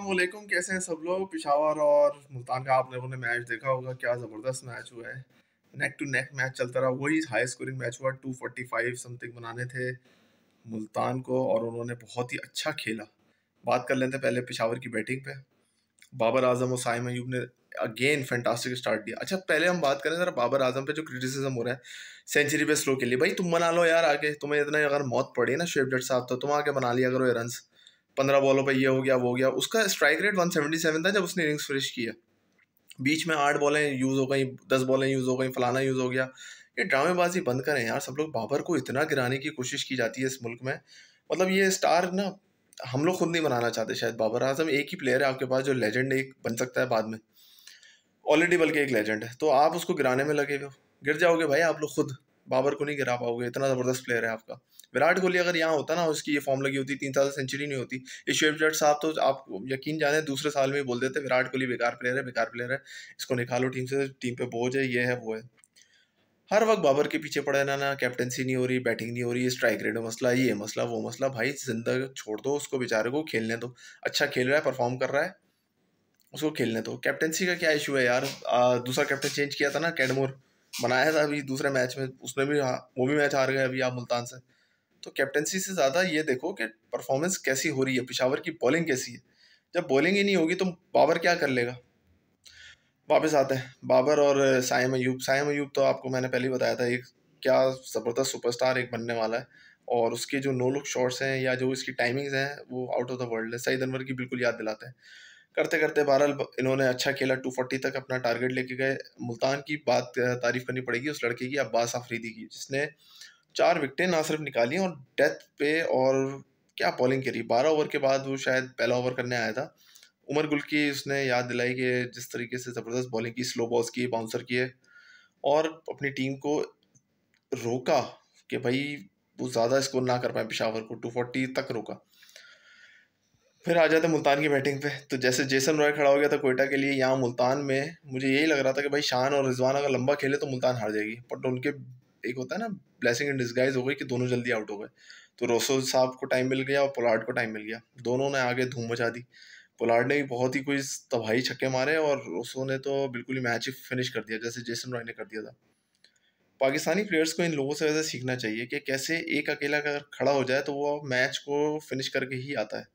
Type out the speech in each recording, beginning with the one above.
अस्सलाम कैसे हैं सब लोग पिशावर और मुल्तान का आप लोगों ने मैच देखा होगा क्या ज़बरदस्त मैच हुआ है नेक टू नेक मैच चलता रहा वही हाई स्कोरिंग मैच हुआ 245 समथिंग बनाने थे मुल्तान को और उन्होंने बहुत ही अच्छा खेला बात कर लेते हैं पहले पिशावर की बैटिंग पे बाबर आजम और साइम अयूब ने अगेन फैंटास्टिक स्टार्ट दिया अच्छा पहले हम बात करें ज़रा बाबर आजम पे जो क्रिटिसिज्म हो रहा है सेंचुरी पे स्लो के लिए भाई तुम बना लो यार आगे तुम्हें इतना अगर मौत पड़ी ना शेब डट साहब तो तुम आके बना लिया करो ये रन पंद्रह बॉलों पर ये हो गया वो हो गया उसका strike rate one seventy seven था जब उसने इनिंग्स फिनिश किया बीच में आठ बॉलें यूज़ हो गई दस बॉलें यूज़ हो गई फलाना यूज़ हो गया ये ड्रामेबाजी बंद करें यार सब लोग बाबर को इतना गिराने की कोशिश की जाती है इस मुल्क में मतलब ये स्टार ना हम लोग खुद नहीं बनाना चाहते शायद बाबर आजम एक ही प्लेयर है आपके पास जो लेजेंड एक बन सकता है बाद में ऑलरेडी बल्कि एक लेजेंड है तो आप उसको गिराने में लगे हो गिर जाओगे भाई आप लोग खुद बाबर को नहीं गिरा पाओगे इतना ज़बरदस्त प्लेयर है आपका विराट कोहली अगर यहाँ होता ना उसकी ये फॉर्म लगी होती तीन साल से सेंचुरी नहीं होती शेब जट साहब तो आप यकीन जाने दूसरे साल में ही बोल देते विराट कोहली बेकार प्लेयर है बेकार प्लेयर है इसको निकालो टीम से टीम पर बोझ है ये है वो है हर वक्त बाबर के पीछे पड़े ना ना कैप्टनसी नहीं हो रही बैटिंग नहीं हो रही स्ट्राइक रेट मसला ये मसला वो मसला भाई जिंदा छोड़ दो उसको बेचारे को खेलने दो अच्छा खेल रहा है परफॉर्म कर रहा है उसको खेलने दो कैप्टनसी का क्या इशू है यार आ, दूसरा कैप्टन चेंज किया था ना कैडमोर बनाया था अभी दूसरे मैच में उसमें भी हाँ वो भी मैच हार गए अभी आप मुल्तान से तो कैप्टनसी से ज़्यादा ये देखो कि परफॉर्मेंस कैसी हो रही है पिशावर की बॉलिंग कैसी है जब बॉलिंग ही नहीं होगी तो बाबर क्या कर लेगा वापस आते हैं बाबर और साइम अयूब साइम अयूब तो आपको मैंने पहले ही बताया था एक क्या ज़बरदस्त सुपरस्टार एक बनने वाला है और उसके जो नो लुक शॉट्स हैं या जो इसकी टाइमिंग्स हैं वो आउट ऑफ द वर्ल्ड है सईद अनवर की बिल्कुल याद दिलाते हैं करते करते बहरहाल इन्होंने अच्छा खेला टू फोर्टी तक अपना टारगेट लेके गए मुल्तान की बात तारीफ करनी पड़ेगी उस लड़के की अब्बास आफरीदी की जिसने चार विकटें ना सिर्फ निकाली और डेथ पे और क्या बॉलिंग करी बारह ओवर के बाद वो शायद पहला ओवर करने आया था उमर गुल की उसने याद दिलाई कि जिस तरीके से ज़बरदस्त बॉलिंग की स्लो बॉल्स की बाउंसर किए और अपनी टीम को रोका कि भाई वो ज़्यादा स्कोर ना कर पाए पिशावर को टू फोर्टी तक रोका फिर आ जाते मुल्तान की बैटिंग पे तो जैसे जेसन रॉय खड़ा हो गया था कोयटा के लिए यहाँ मुल्तान में मुझे यही लग रहा था कि भाई शान और रिजवान अगर लंबा खेले तो मुल्तान हार जाएगी बट उनके एक होता है ना ब्लैसिंग इन डिस्गाइज हो गई कि दोनों जल्दी आउट हो गए तो रोसो साहब को टाइम मिल गया और पोलार्ड को टाइम मिल गया दोनों ने आगे धूम मचा दी पोलार्ड ने भी बहुत ही कोई तबाही छक्के मारे और रोसो ने तो बिल्कुल ही मैच ही फिनिश कर दिया जैसे जेसन रॉय ने कर दिया था पाकिस्तानी प्लेयर्स को इन लोगों से वैसे सीखना चाहिए कि कैसे एक अकेला अगर खड़ा हो जाए तो वो मैच को फिनिश करके ही आता है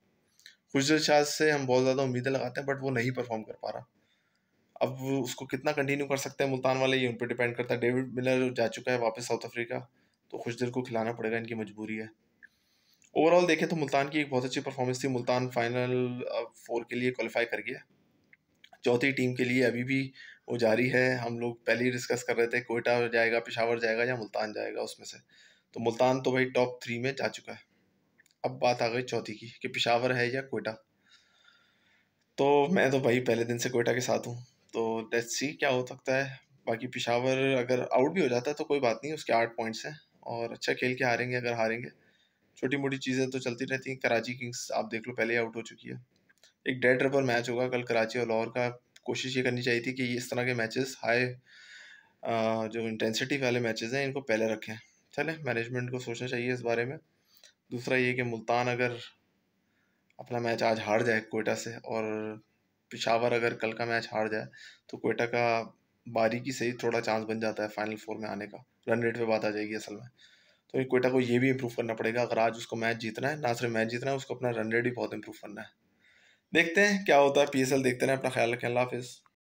गुजर शाह से हम बहुत ज़्यादा उम्मीदें लगाते हैं बट वो नहीं परफॉर्म कर पा रहा अब उसको कितना कंटिन्यू कर सकते हैं मुल्तान वाले ये उन पर डिपेंड करता है डेविड मिलर जा चुका है वापस साउथ अफ्रीका तो खुश दिल को खिलाना पड़ेगा इनकी मजबूरी है ओवरऑल देखें तो मुल्तान की एक बहुत अच्छी परफॉर्मेंस थी मुल्तान फाइनल फोर के लिए क्वालिफाई कर गया चौथी टीम के लिए अभी भी वो जारी है हम लोग पहले ही डिस्कस कर रहे थे कोयटा जाएगा पिशावर जाएगा या मुल्तान जाएगा उसमें से तो मुल्तान तो भाई टॉप थ्री में जा चुका है अब बात आ गई चौथी की कि पिशावर है या कोयटा तो मैं तो भाई पहले दिन से कोयटा के साथ हूँ तो लेट्स सी क्या हो सकता है बाकी पिशावर अगर आउट भी हो जाता है तो कोई बात नहीं उसके आठ पॉइंट्स हैं और अच्छा खेल के हारेंगे अगर हारेंगे छोटी मोटी चीज़ें तो चलती रहती हैं कराची किंग्स आप देख लो पहले ही आउट हो चुकी है एक डेड रबर मैच होगा कल कराची और लाहौर का कोशिश ये करनी चाहिए थी कि इस तरह के मैचेस हाई जो इंटेंसिटी वाले मैचेस हैं इनको पहले रखें चले मैनेजमेंट को सोचना चाहिए इस बारे में दूसरा ये कि मुल्तान अगर अपना मैच आज हार जाए कोयटा से और पिशावर अगर कल का मैच हार जाए तो कोयटा का बारीकी से ही थोड़ा चांस बन जाता है फाइनल फोर में आने का रन रेट पे बात आ जाएगी असल में तो कोयटा को ये भी इम्प्रूव करना पड़ेगा अगर आज उसको मैच जीतना है ना सिर्फ मैच जीतना है उसको अपना रन रेट भी बहुत इम्प्रूव करना है देखते हैं क्या होता है पी देखते रहें अपना ख्याल रखें अल्लाह हाफिज़